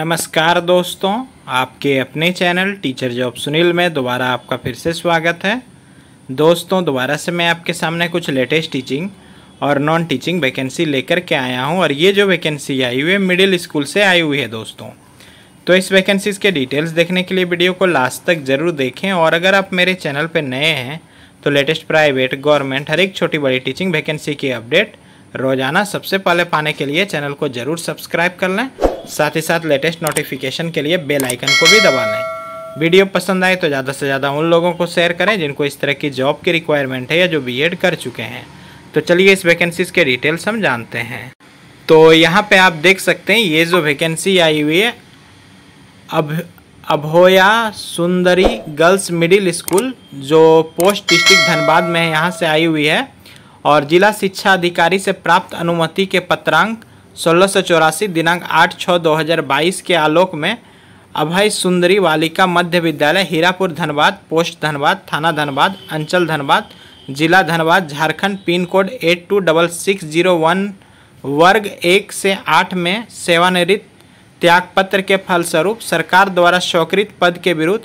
नमस्कार दोस्तों आपके अपने चैनल टीचर जॉब सुनील में दोबारा आपका फिर से स्वागत है दोस्तों दोबारा से मैं आपके सामने कुछ लेटेस्ट टीचिंग और नॉन टीचिंग वैकेंसी लेकर के आया हूं और ये जो वैकेंसी आई हुई है मिडिल स्कूल से आई हुई है दोस्तों तो इस वैकेंसीज़ के डिटेल्स देखने के लिए वीडियो को लास्ट तक ज़रूर देखें और अगर आप मेरे चैनल पर नए हैं तो लेटेस्ट प्राइवेट गवर्नमेंट हर एक छोटी बड़ी टीचिंग वैकेंसी की अपडेट रोज़ाना सबसे पहले पाने के लिए चैनल को ज़रूर सब्सक्राइब कर लें साथ ही साथ लेटेस्ट नोटिफिकेशन के लिए बेल आइकन को भी दबाना है वीडियो पसंद आए तो ज़्यादा से ज़्यादा उन लोगों को शेयर करें जिनको इस तरह की जॉब की रिक्वायरमेंट है या जो बी कर चुके हैं तो चलिए इस वैकेंसीज़ के डिटेल्स हम जानते हैं तो यहाँ पर आप देख सकते हैं ये जो वैकेंसी आई हुई है अब Abhoya Sundari girls middle school जो पोस्ट डिस्ट्रिक्ट धनबाद में यहाँ से आई हुई है और जिला शिक्षा अधिकारी से प्राप्त अनुमति के पत्रांक सोलह सौ चौरासी दिनांक आठ छः दो हज़ार बाईस के आलोक में अभय सुंदरी बालिका मध्य विद्यालय हीरापुर धनबाद पोस्ट धनबाद थाना धनबाद अंचल धनबाद जिला Dhanbad Jharkhand pin code eight two double six zero one वर्ग एक से आठ में सेवानिवृत्त त्यागपत्र के फलस्वरूप सरकार द्वारा स्वीकृत पद के विरुद्ध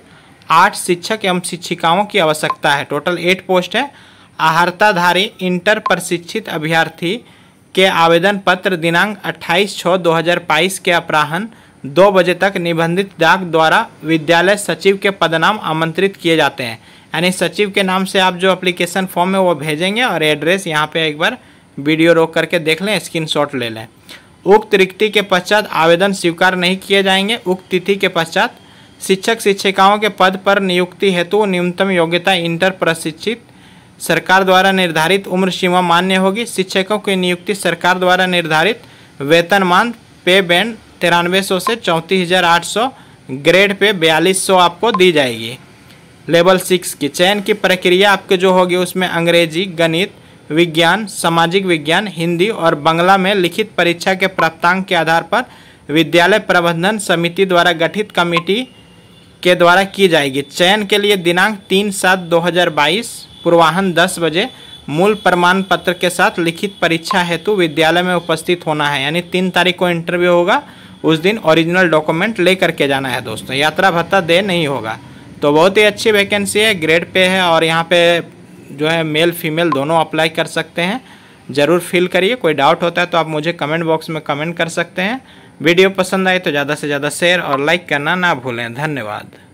आठ शिक्षक एवं शिक्षिकाओं की आवश्यकता है टोटल एट पोस्ट है आहारताधारी इंटर प्रशिक्षित अभ्यर्थी के आवेदन पत्र दिनांक 28 छः 2022 के अपराहन दो बजे तक निबंधित डाक द्वारा विद्यालय सचिव के पदनाम आमंत्रित किए जाते हैं यानी सचिव के नाम से आप जो अप्लीकेशन फॉर्म है वो भेजेंगे और एड्रेस यहाँ पे एक बार वीडियो रोक करके देख लें स्क्रीनशॉट ले लें उक्त रिक्ति के पश्चात आवेदन स्वीकार नहीं किए जाएंगे उक्त तिथि के पश्चात शिक्षक शिक्षिकाओं के पद पर नियुक्ति हेतु न्यूनतम योग्यता इंटर प्रशिक्षित सरकार द्वारा निर्धारित उम्र सीमा मान्य होगी शिक्षकों की नियुक्ति सरकार द्वारा निर्धारित वेतनमान पे बैंड तिरानवे सौ से चौंतीस हज़ार आठ सौ ग्रेड पे बयालीस सौ आपको दी जाएगी लेवल सिक्स की चयन की प्रक्रिया आपके जो होगी उसमें अंग्रेजी गणित विज्ञान सामाजिक विज्ञान हिंदी और बांग्ला में लिखित परीक्षा के प्राप्तांक के आधार पर विद्यालय प्रबंधन समिति द्वारा गठित कमेटी के द्वारा की जाएगी चयन के लिए दिनांक तीन सात दो हज़ार बाईस पूर्वाहन दस बजे मूल प्रमाण पत्र के साथ लिखित परीक्षा हेतु विद्यालय में उपस्थित होना है यानी तीन तारीख को इंटरव्यू होगा उस दिन ओरिजिनल डॉक्यूमेंट ले करके जाना है दोस्तों यात्रा भत्ता दे नहीं होगा तो बहुत ही अच्छी वैकेंसी है ग्रेड पे है और यहाँ पे जो है मेल फीमेल दोनों अप्लाई कर सकते हैं ज़रूर फिल करिए कोई डाउट होता है तो आप मुझे कमेंट बॉक्स में कमेंट कर सकते हैं वीडियो पसंद आए तो ज़्यादा से ज़्यादा शेयर और लाइक करना ना भूलें धन्यवाद